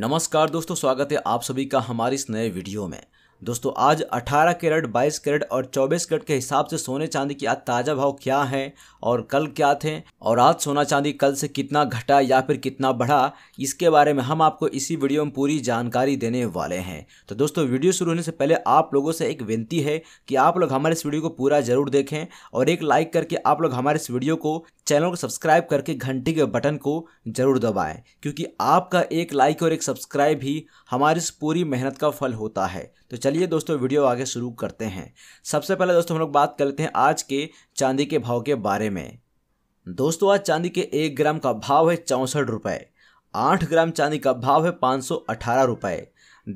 नमस्कार दोस्तों स्वागत है आप सभी का हमारे इस नए वीडियो में दोस्तों आज 18 कैरेट 22 कैरेट और 24 कैरेट के हिसाब से सोने चांदी की आज ताज़ा भाव क्या है और कल क्या थे और आज सोना चांदी कल से कितना घटा या फिर कितना बढ़ा इसके बारे में हम आपको इसी वीडियो में पूरी जानकारी देने वाले हैं तो दोस्तों वीडियो शुरू होने से पहले आप लोगों से एक विनती है कि आप लोग हमारे इस वीडियो को पूरा जरूर देखें और एक लाइक करके आप लोग हमारे इस वीडियो को चैनल को सब्सक्राइब करके घंटी के बटन को जरूर दबाएं क्योंकि आपका एक लाइक और एक सब्सक्राइब ही हमारी इस पूरी मेहनत का फल होता है तो चलिए दोस्तों वीडियो आगे शुरू करते हैं सबसे पहले दोस्तों हम लोग बात कर लेते हैं आज के चांदी के भाव के बारे में दोस्तों आज चांदी के एक ग्राम का भाव है चौंसठ रुपये आठ ग्राम चांदी का भाव है पाँच सौ अठारह रुपये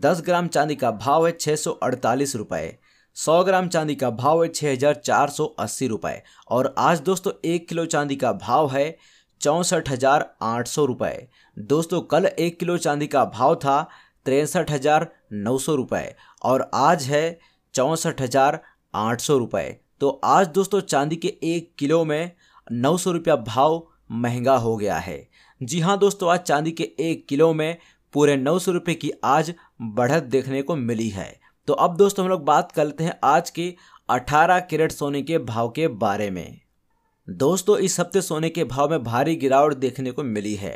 दस ग्राम चांदी का भाव है छः सौ अड़तालीस रुपये सौ ग्राम चांदी का भाव है छः हज़ार चार सौ अस्सी रुपये और आज दोस्तों एक किलो चांदी का भाव है चौंसठ हज़ार आठ सौ रुपये दोस्तों कल एक किलो चांदी का भाव था तिरसठ हज़ार नौ सौ रुपये और आज है चौंसठ हज़ार आठ सौ रुपये तो आज दोस्तों चांदी के एक किलो में नौ सौ रुपया भाव महंगा हो गया है जी हाँ दोस्तों आज चांदी के एक किलो में पूरे नौ सौ रुपये की आज बढ़त देखने को मिली है तो अब दोस्तों हम लोग बात कर लेते हैं आज के 18 कैरेट सोने के भाव के बारे में दोस्तों इस हफ्ते सोने के भाव में भारी गिरावट देखने को मिली है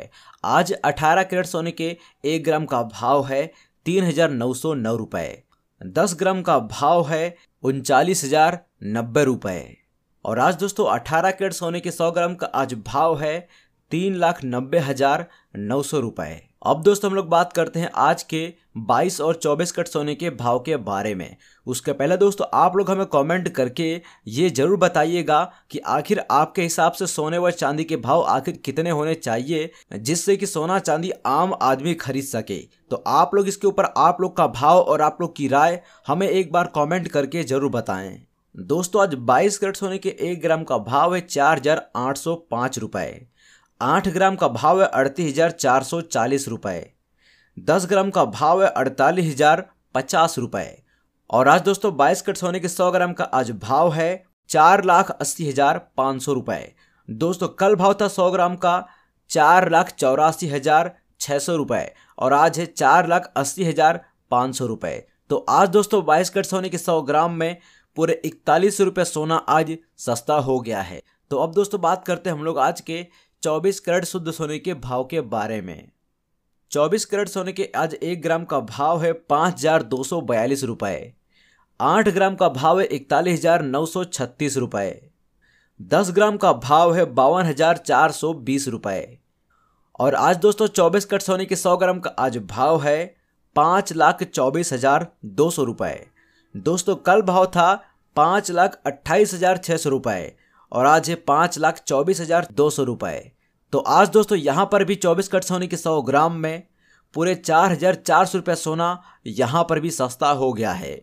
आज 18 कैरेट सोने के एक ग्राम का भाव है तीन हजार नौ सौ नौ रुपये दस ग्राम का भाव है उनचालीस हजार नब्बे रुपये और आज दोस्तों 18 कैरेट सोने के 100 ग्राम का आज भाव है तीन लाख नब्बे हजार नौ सौ रुपये अब दोस्तों हम लोग बात करते हैं आज के 22 और 24 कट सोने के भाव के बारे में उसके पहले दोस्तों आप लोग हमें कमेंट करके ये ज़रूर बताइएगा कि आखिर आपके हिसाब से सोने व चांदी के भाव आखिर कितने होने चाहिए जिससे कि सोना चांदी आम आदमी खरीद सके तो आप लोग इसके ऊपर आप लोग का भाव और आप लोग की राय हमें एक बार कॉमेंट करके ज़रूर बताएं दोस्तों आज 22 कैरेट सोने के एक ग्राम का भाव है चार हजार आठ सौ पाँच रुपये आठ ग्राम का भाव है अड़तीस हजार चार सौ चालीस रुपये दस ग्राम का भाव है अड़तालीस हजार पचास रुपये और आज दोस्तों बाईस कट सोने के सौ ग्राम का आज भाव है चार लाख अस्सी हजार पाँच सौ रुपये दोस्तों कल भाव था सौ ग्राम का चार लाख चौरासी हजार छः सौ रुपये और आज है चार लाख अस्सी हजार पाँच सौ रुपये तो आज दोस्तों बाईस कट सोने के सौ ग्राम में पूरे इकतालीस रुपये सोना आज सस्ता हो गया है तो अब दोस्तों बात करते हैं हम लोग आज के 24 करट शुद्ध सोने के भाव के बारे में 24 करट सोने के आज एक ग्राम का भाव है पाँच हजार दो सौ बयालीस रुपये आठ ग्राम का भाव है इकतालीस हजार नौ सौ छत्तीस रुपये दस ग्राम का भाव है बावन हजार चार सौ बीस रुपये और आज दोस्तों चौबीस कट सोने के सौ ग्राम का आज भाव है पाँच लाख चौबीस हजार दो सौ रुपये दोस्तों कल भाव था पाँच लाख अट्ठाईस हजार छः सौ रुपये और आज है पाँच लाख चौबीस हजार दो सौ रुपये तो आज दोस्तों यहाँ पर भी चौबीस कट सोने के सौ ग्राम में पूरे चार हज़ार चार सौ रुपये सोना यहाँ पर भी सस्ता हो गया है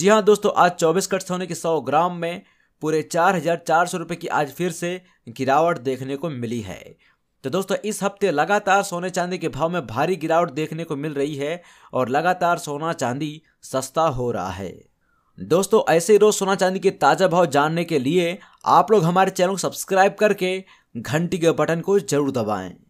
जी हाँ दोस्तों आज चौबीस कट सोने के सौ ग्राम में पूरे चार हज़ार चार सौ रुपये की आज फिर से गिरावट देखने को मिली है तो दोस्तों इस हफ्ते लगातार सोने चांदी के भाव में भारी गिरावट देखने को मिल रही है और लगातार सोना चांदी सस्ता हो रहा है दोस्तों ऐसे रोज सोना चांदी के ताज़ा भाव जानने के लिए आप लोग हमारे चैनल को सब्सक्राइब करके घंटी के बटन को जरूर दबाएं